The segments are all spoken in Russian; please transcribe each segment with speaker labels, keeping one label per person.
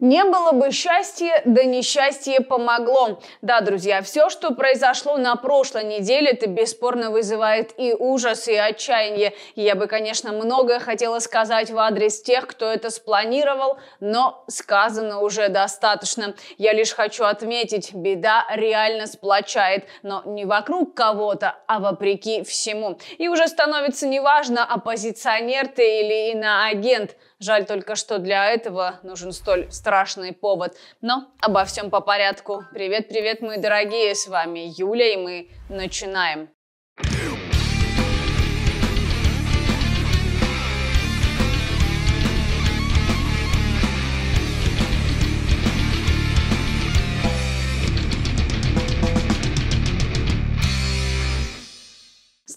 Speaker 1: Не было бы счастья, да несчастье помогло. Да, друзья, все, что произошло на прошлой неделе, это бесспорно вызывает и ужас, и отчаяние. я бы, конечно, многое хотела сказать в адрес тех, кто это спланировал, но сказано уже достаточно. Я лишь хочу отметить, беда реально сплочает, но не вокруг кого-то, а вопреки всему. И уже становится неважно, оппозиционер ты или иноагент. Жаль только, что для этого нужен столь страшный повод. Но обо всем по порядку. Привет-привет, мои дорогие, с вами Юля, и мы начинаем.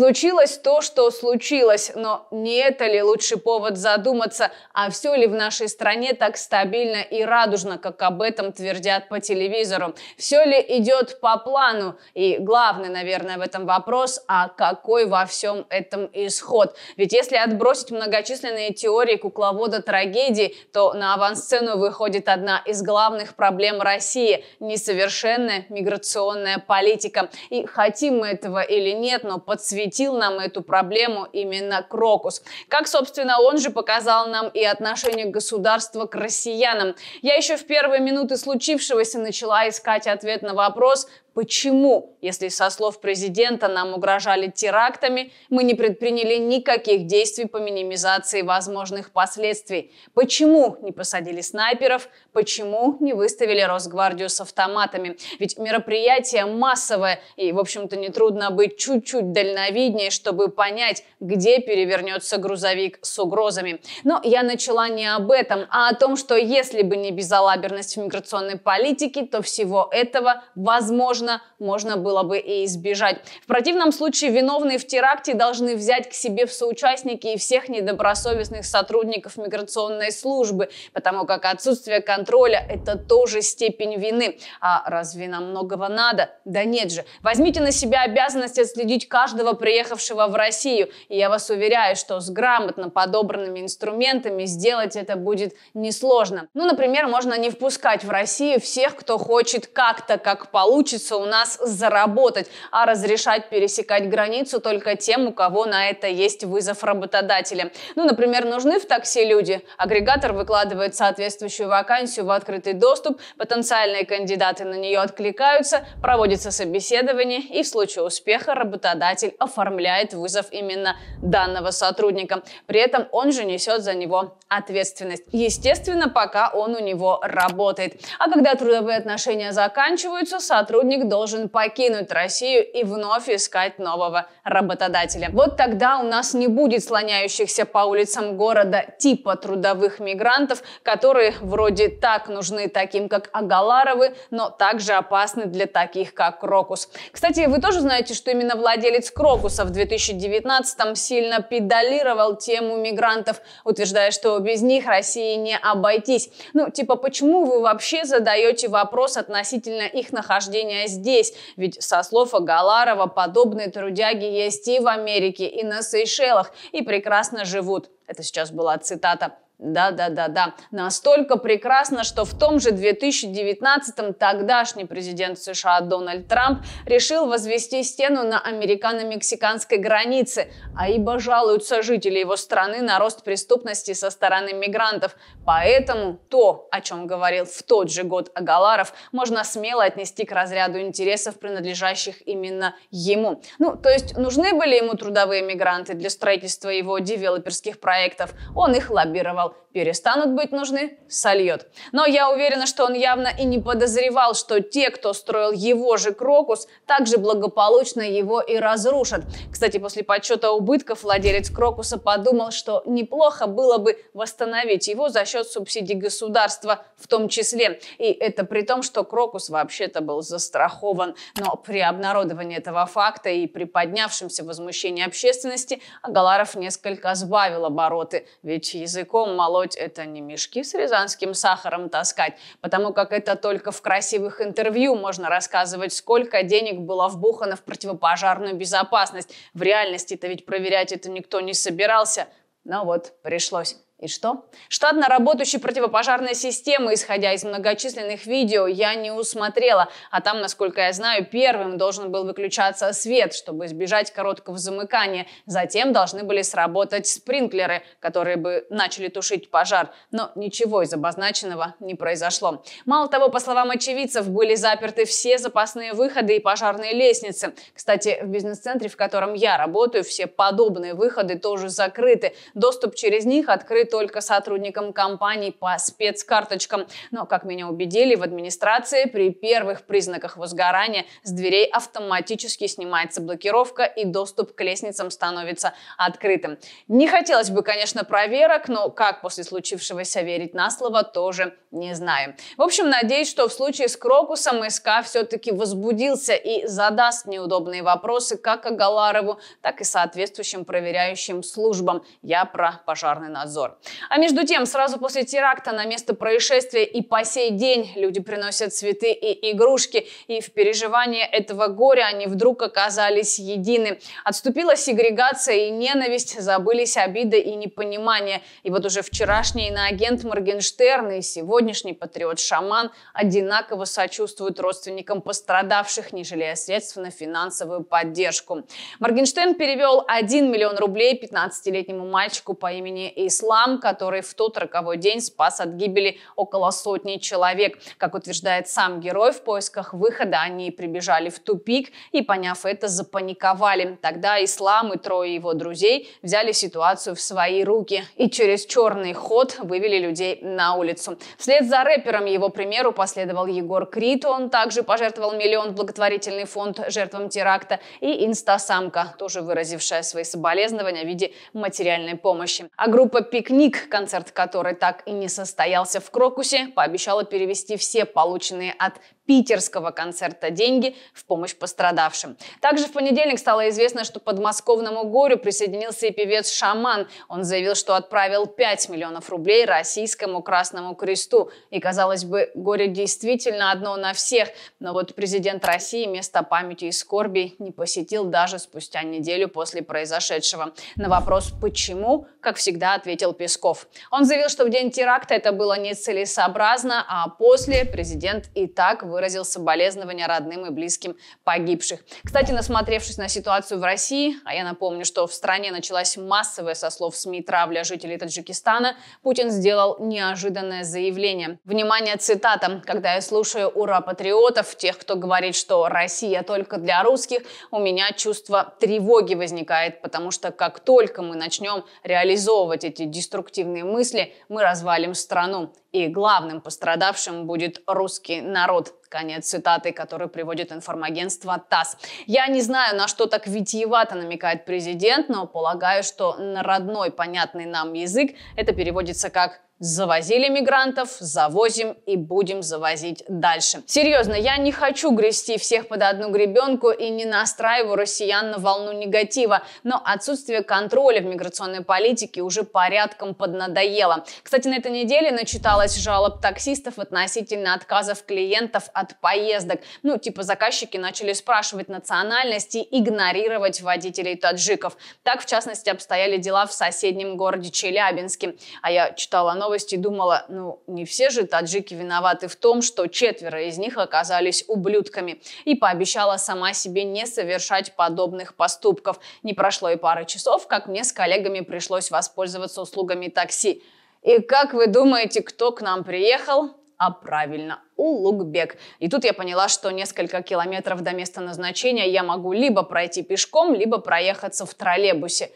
Speaker 1: Случилось то, что случилось, но не это ли лучший повод задуматься, а все ли в нашей стране так стабильно и радужно, как об этом твердят по телевизору? Все ли идет по плану? И главный, наверное, в этом вопрос, а какой во всем этом исход? Ведь если отбросить многочисленные теории кукловода трагедии, то на авансцену выходит одна из главных проблем России – несовершенная миграционная политика. И хотим мы этого или нет, но подсветить осветил нам эту проблему именно Крокус. Как, собственно, он же показал нам и отношение государства к россиянам. Я еще в первые минуты случившегося начала искать ответ на вопрос, Почему, если со слов президента нам угрожали терактами, мы не предприняли никаких действий по минимизации возможных последствий? Почему не посадили снайперов? Почему не выставили Росгвардию с автоматами? Ведь мероприятие массовое, и, в общем-то, нетрудно быть чуть-чуть дальновиднее, чтобы понять, где перевернется грузовик с угрозами. Но я начала не об этом, а о том, что если бы не безалаберность в миграционной политике, то всего этого, возможно, возможно, можно было бы и избежать. В противном случае виновные в теракте должны взять к себе в соучастники и всех недобросовестных сотрудников миграционной службы, потому как отсутствие контроля – это тоже степень вины. А разве нам многого надо? Да нет же. Возьмите на себя обязанность отследить каждого приехавшего в Россию. И я вас уверяю, что с грамотно подобранными инструментами сделать это будет несложно. Ну, например, можно не впускать в Россию всех, кто хочет как-то, как получится, получится у нас заработать, а разрешать пересекать границу только тем, у кого на это есть вызов работодателя. Ну, например, нужны в такси люди. Агрегатор выкладывает соответствующую вакансию в открытый доступ, потенциальные кандидаты на нее откликаются, проводится собеседование и в случае успеха работодатель оформляет вызов именно данного сотрудника. При этом он же несет за него ответственность. Естественно, пока он у него работает. А когда трудовые отношения заканчиваются, сотрудник работник должен покинуть Россию и вновь искать нового работодателя. Вот тогда у нас не будет слоняющихся по улицам города типа трудовых мигрантов, которые вроде так нужны таким, как Агаларовы, но также опасны для таких, как Крокус. Кстати, вы тоже знаете, что именно владелец Крокуса в 2019-м сильно педалировал тему мигрантов, утверждая, что без них России не обойтись. Ну, типа, почему вы вообще задаете вопрос относительно их нахождения здесь. Ведь, со слов Галарова, подобные трудяги есть и в Америке, и на Сейшелах, и прекрасно живут. Это сейчас была цитата да-да-да-да. Настолько прекрасно, что в том же 2019-м тогдашний президент США Дональд Трамп решил возвести стену на американо-мексиканской границе, а ибо жалуются жители его страны на рост преступности со стороны мигрантов. Поэтому то, о чем говорил в тот же год Агаларов, можно смело отнести к разряду интересов, принадлежащих именно ему. Ну, то есть нужны были ему трудовые мигранты для строительства его девелоперских проектов. Он их лоббировал «перестанут быть нужны», сольет. Но я уверена, что он явно и не подозревал, что те, кто строил его же Крокус, также благополучно его и разрушат. Кстати, после подсчета убытков владелец Крокуса подумал, что неплохо было бы восстановить его за счет субсидий государства в том числе. И это при том, что Крокус вообще-то был застрахован. Но при обнародовании этого факта и при поднявшемся возмущении общественности Агаларов несколько сбавил обороты, ведь языком молоть это не мешки с рязанским сахаром таскать, потому как это только в красивых интервью можно рассказывать, сколько денег было вбухано в противопожарную безопасность. В реальности-то ведь проверять это никто не собирался, но вот пришлось. И что? Штатно работающие противопожарные системы, исходя из многочисленных видео, я не усмотрела. А там, насколько я знаю, первым должен был выключаться свет, чтобы избежать короткого замыкания. Затем должны были сработать спринклеры, которые бы начали тушить пожар. Но ничего из обозначенного не произошло. Мало того, по словам очевидцев, были заперты все запасные выходы и пожарные лестницы. Кстати, в бизнес-центре, в котором я работаю, все подобные выходы тоже закрыты. Доступ через них открыт только сотрудникам компаний по спецкарточкам. Но, как меня убедили, в администрации при первых признаках возгорания с дверей автоматически снимается блокировка и доступ к лестницам становится открытым. Не хотелось бы, конечно, проверок, но как после случившегося верить на слово, тоже не знаю. В общем, надеюсь, что в случае с Крокусом СК все-таки возбудился и задаст неудобные вопросы как Агаларову, так и соответствующим проверяющим службам. Я про пожарный надзор. А между тем, сразу после теракта на место происшествия и по сей день люди приносят цветы и игрушки, и в переживании этого горя они вдруг оказались едины. Отступила сегрегация и ненависть, забылись обида и непонимание. И вот уже вчерашний иноагент Моргенштерн и сегодняшний патриот-шаман одинаково сочувствуют родственникам пострадавших, не жалея средств на финансовую поддержку. Моргенштерн перевел 1 миллион рублей 15-летнему мальчику по имени Ислам, Ливан, который в тот роковой день спас от гибели около сотни человек. Как утверждает сам герой, в поисках выхода они прибежали в тупик и, поняв это, запаниковали. Тогда Ислам и трое его друзей взяли ситуацию в свои руки и через черный ход вывели людей на улицу. Вслед за рэпером его примеру последовал Егор Крид. Он также пожертвовал миллион в благотворительный фонд жертвам теракта. И инстасамка, тоже выразившая свои соболезнования в виде материальной помощи. А группа «Пик книг, концерт который так и не состоялся в Крокусе, пообещала перевести все полученные от питерского концерта деньги в помощь пострадавшим. Также в понедельник стало известно, что подмосковному горю присоединился и певец «Шаман». Он заявил, что отправил 5 миллионов рублей российскому Красному Кресту. И, казалось бы, горе действительно одно на всех. Но вот президент России место памяти и скорби не посетил даже спустя неделю после произошедшего. На вопрос «почему?», как всегда, ответил Песков. Он заявил, что в день теракта это было нецелесообразно, а после президент и так вы выразил соболезнования родным и близким погибших. Кстати, насмотревшись на ситуацию в России, а я напомню, что в стране началась массовая, со слов СМИ, травля жителей Таджикистана, Путин сделал неожиданное заявление. Внимание, цитата. «Когда я слушаю «Ура, патриотов», тех, кто говорит, что Россия только для русских, у меня чувство тревоги возникает, потому что как только мы начнем реализовывать эти деструктивные мысли, мы развалим страну и главным пострадавшим будет русский народ. Конец цитаты, которую приводит информагентство ТАСС. Я не знаю, на что так витиевато намекает президент, но полагаю, что на родной, понятный нам язык это переводится как Завозили мигрантов, завозим и будем завозить дальше. Серьезно, я не хочу грести всех под одну гребенку и не настраиваю россиян на волну негатива, но отсутствие контроля в миграционной политике уже порядком поднадоело. Кстати, на этой неделе начиталось жалоб таксистов относительно отказов клиентов от поездок. Ну, типа заказчики начали спрашивать национальности, и игнорировать водителей таджиков. Так, в частности, обстояли дела в соседнем городе Челябинске. А я читала новости новости думала, ну не все же таджики виноваты в том, что четверо из них оказались ублюдками, и пообещала сама себе не совершать подобных поступков. Не прошло и пары часов, как мне с коллегами пришлось воспользоваться услугами такси. И как вы думаете, кто к нам приехал? а правильно, Улугбек. И тут я поняла, что несколько километров до места назначения я могу либо пройти пешком, либо проехаться в троллейбусе.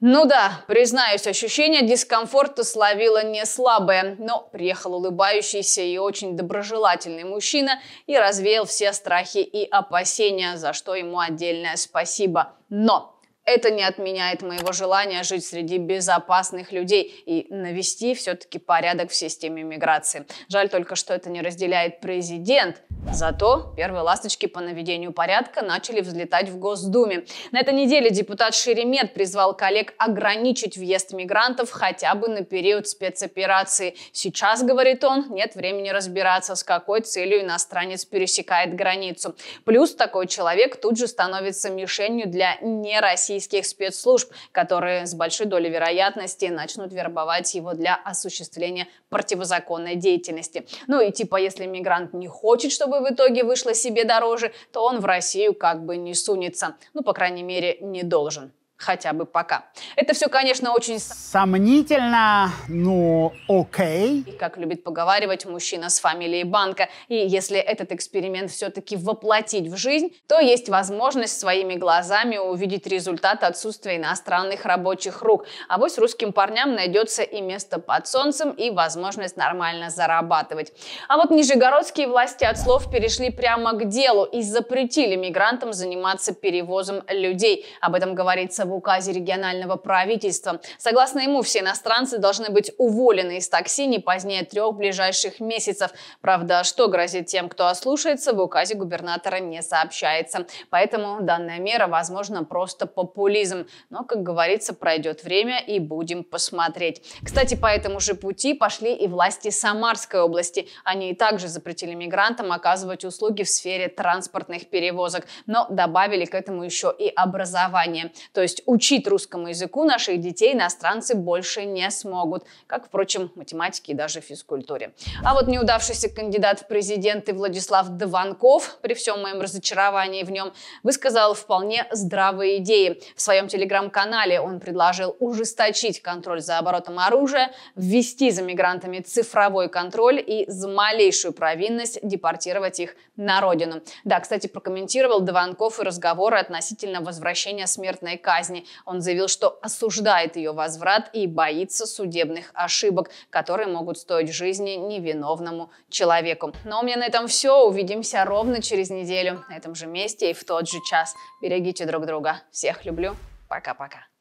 Speaker 1: Ну да, признаюсь, ощущение дискомфорта словило не слабое, но приехал улыбающийся и очень доброжелательный мужчина и развеял все страхи и опасения, за что ему отдельное спасибо. Но это не отменяет моего желания жить среди безопасных людей и навести все-таки порядок в системе миграции. Жаль только, что это не разделяет президент. Зато первые ласточки по наведению порядка начали взлетать в Госдуме. На этой неделе депутат Шеремет призвал коллег ограничить въезд мигрантов хотя бы на период спецоперации. Сейчас, говорит он, нет времени разбираться, с какой целью иностранец пересекает границу. Плюс такой человек тут же становится мишенью для нероссийских российских спецслужб, которые с большой долей вероятности начнут вербовать его для осуществления противозаконной деятельности. Ну и типа, если мигрант не хочет, чтобы в итоге вышло себе дороже, то он в Россию как бы не сунется. Ну, по крайней мере, не должен хотя бы пока. Это все, конечно, очень... Сомнительно, но ну, окей. как любит поговаривать мужчина с фамилией банка. И если этот эксперимент все-таки воплотить в жизнь, то есть возможность своими глазами увидеть результат отсутствия иностранных рабочих рук. А вот русским парням найдется и место под солнцем, и возможность нормально зарабатывать. А вот нижегородские власти от слов перешли прямо к делу и запретили мигрантам заниматься перевозом людей. Об этом говорится в указе регионального правительства. Согласно ему, все иностранцы должны быть уволены из такси не позднее трех ближайших месяцев. Правда, что грозит тем, кто ослушается, в указе губернатора не сообщается. Поэтому данная мера, возможно, просто популизм. Но, как говорится, пройдет время и будем посмотреть. Кстати, по этому же пути пошли и власти Самарской области. Они также запретили мигрантам оказывать услуги в сфере транспортных перевозок, но добавили к этому еще и образование. То есть есть учить русскому языку наших детей иностранцы больше не смогут, как, впрочем, математике и даже физкультуре. А вот неудавшийся кандидат в президенты Владислав Дованков, при всем моем разочаровании в нем, высказал вполне здравые идеи. В своем телеграм-канале он предложил ужесточить контроль за оборотом оружия, ввести за мигрантами цифровой контроль и за малейшую провинность депортировать их на родину. Да, кстати, прокомментировал Дованков и разговоры относительно возвращения смертной казни казни. Он заявил, что осуждает ее возврат и боится судебных ошибок, которые могут стоить жизни невиновному человеку. Но у меня на этом все. Увидимся ровно через неделю на этом же месте и в тот же час. Берегите друг друга. Всех люблю. Пока-пока.